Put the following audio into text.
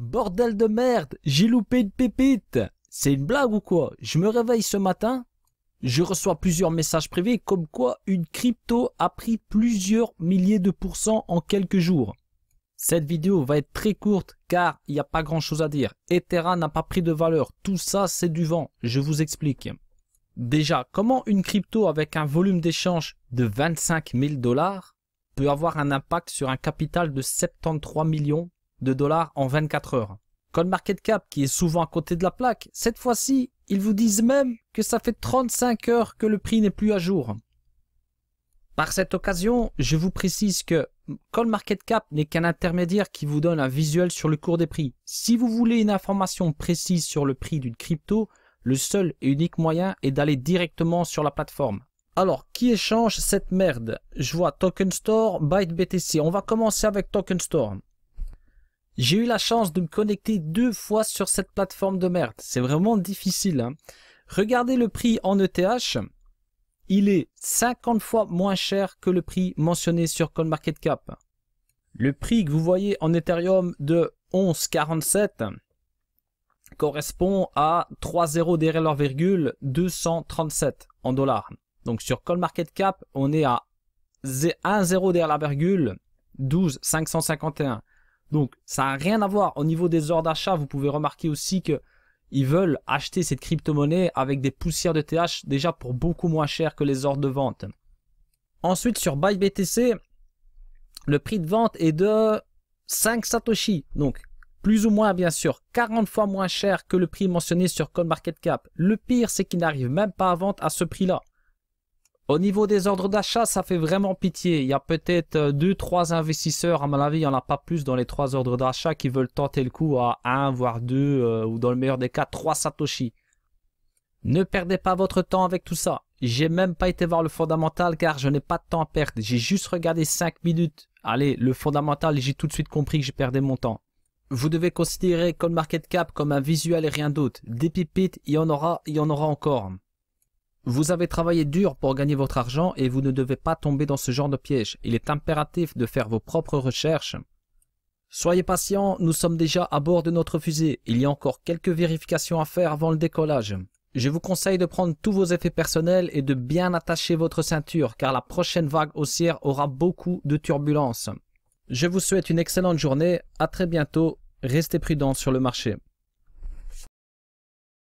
Bordel de merde, j'ai loupé une pépite. C'est une blague ou quoi Je me réveille ce matin, je reçois plusieurs messages privés comme quoi une crypto a pris plusieurs milliers de pourcents en quelques jours. Cette vidéo va être très courte car il n'y a pas grand chose à dire. Ethera n'a pas pris de valeur. Tout ça, c'est du vent. Je vous explique. Déjà, comment une crypto avec un volume d'échange de 25 000 dollars peut avoir un impact sur un capital de 73 millions de dollars en 24 heures. cap qui est souvent à côté de la plaque, cette fois-ci, ils vous disent même que ça fait 35 heures que le prix n'est plus à jour. Par cette occasion, je vous précise que cap n'est qu'un intermédiaire qui vous donne un visuel sur le cours des prix. Si vous voulez une information précise sur le prix d'une crypto, le seul et unique moyen est d'aller directement sur la plateforme. Alors, qui échange cette merde Je vois Token Store, ByteBTC. On va commencer avec Token Store. J'ai eu la chance de me connecter deux fois sur cette plateforme de merde. C'est vraiment difficile. Hein. Regardez le prix en ETH. Il est 50 fois moins cher que le prix mentionné sur CoinMarketCap. Le prix que vous voyez en Ethereum de 11,47 correspond à 3.0 derrière leur virgule 237 en dollars. Donc sur CoinMarketCap, on est à 1.0 derrière la virgule 12 donc ça n'a rien à voir. Au niveau des ordres d'achat, vous pouvez remarquer aussi que ils veulent acheter cette crypto-monnaie avec des poussières de TH déjà pour beaucoup moins cher que les ordres de vente. Ensuite sur ByBTC, le prix de vente est de 5 Satoshi. Donc plus ou moins bien sûr, 40 fois moins cher que le prix mentionné sur CoinMarketCap. Le pire, c'est qu'il n'arrive même pas à vendre à ce prix-là. Au niveau des ordres d'achat, ça fait vraiment pitié. Il y a peut-être 2-3 euh, investisseurs, à mon avis, il n'y en a pas plus dans les 3 ordres d'achat qui veulent tenter le coup à 1, voire 2, euh, ou dans le meilleur des cas, 3 Satoshi. Ne perdez pas votre temps avec tout ça. J'ai même pas été voir le fondamental car je n'ai pas de temps à perdre. J'ai juste regardé 5 minutes. Allez, le fondamental, j'ai tout de suite compris que j'ai perdu mon temps. Vous devez considérer Market Cap comme un visuel et rien d'autre. Des pipites, il y en aura, il y en aura encore. Vous avez travaillé dur pour gagner votre argent et vous ne devez pas tomber dans ce genre de piège. Il est impératif de faire vos propres recherches. Soyez patient, nous sommes déjà à bord de notre fusée. Il y a encore quelques vérifications à faire avant le décollage. Je vous conseille de prendre tous vos effets personnels et de bien attacher votre ceinture car la prochaine vague haussière aura beaucoup de turbulences. Je vous souhaite une excellente journée, à très bientôt, restez prudents sur le marché.